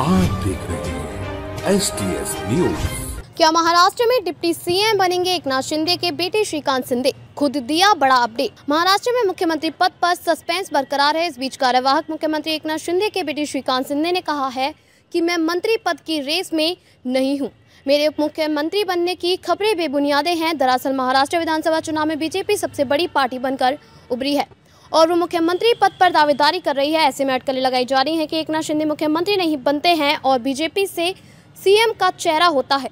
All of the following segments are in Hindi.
आप देख रहे हैं एस टी एस न्यूज क्या महाराष्ट्र में डिप्टी सीएम बनेंगे एक नाथ शिंदे के बेटे श्रीकांत शिंदे खुद दिया बड़ा अपडेट महाराष्ट्र में मुख्यमंत्री पद पर सस्पेंस बरकरार है इस बीच कार्यवाहक मुख्यमंत्री एकनाथ शिंदे के बेटे श्रीकांत शिंदे ने कहा है कि मैं मंत्री पद की रेस में नहीं हूँ मेरे उप मुख्यमंत्री बनने की खबरें बेबुनियादे हैं दरअसल महाराष्ट्र विधानसभा चुनाव में बीजेपी सबसे बड़ी पार्टी बनकर उभरी है और वो मुख्यमंत्री पद पर दावेदारी कर रही है ऐसे में अटकलें लगाई जा रही हैं कि एक शिंदे मुख्यमंत्री नहीं बनते हैं और बीजेपी से सीएम का चेहरा होता है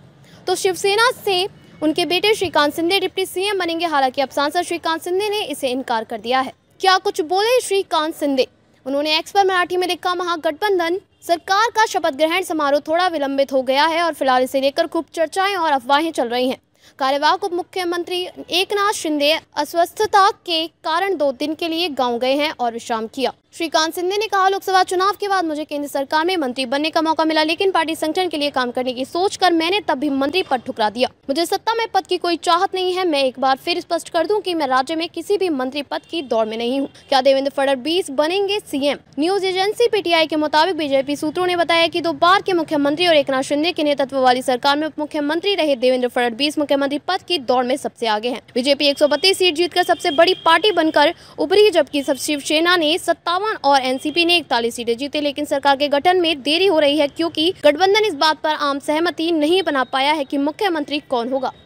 तो शिवसेना से उनके बेटे श्रीकांत सिंधे डिप्टी सीएम बनेंगे हालांकि अब सांसद श्रीकांत सिंधे ने इसे इनकार कर दिया है क्या कुछ बोले श्रीकांत सिंधे उन्होंने एक्स पर मराठी में लिखा महागठबंधन सरकार का शपथ ग्रहण समारोह थोड़ा विलंबित हो गया है और फिलहाल इसे लेकर खूब चर्चाएं और अफवाहें चल रही हैं कार्यवाहक उप मुख्यमंत्री एकनाथ शिंदे अस्वस्थता के कारण दो दिन के लिए गाँव गए हैं और विश्राम किया श्रीकांत सिंधे ने कहा लोकसभा चुनाव के बाद मुझे केंद्र सरकार में मंत्री बनने का मौका मिला लेकिन पार्टी संगठन के लिए काम करने की सोच कर मैंने तब भी मंत्री पद ठुकरा दिया मुझे सत्ता में पद की कोई चाहत नहीं है मैं एक बार फिर स्पष्ट कर दूं कि मैं राज्य में किसी भी मंत्री पद की दौड़ में नहीं हूँ क्या देवेंद्र फडणवीस बनेंगे सीएम न्यूज एजेंसी पीटीआई के मुताबिक बीजेपी सूत्रों ने बताया की दो बार के मुख्यमंत्री और एक शिंदे के नेतृत्व वाली सरकार में उप मुख्यमंत्री रहे देवेंद्र फडणवीस मुख्यमंत्री पद की दौड़ में सबसे आगे है बीजेपी एक सीट जीतकर सबसे बड़ी पार्टी बनकर उभरी जबकि शिवसेना ने सत्तावन चौवन और एनसीपी ने इकतालीस सीटें जीते लेकिन सरकार के गठन में देरी हो रही है क्योंकि गठबंधन इस बात पर आम सहमति नहीं बना पाया है कि मुख्यमंत्री कौन होगा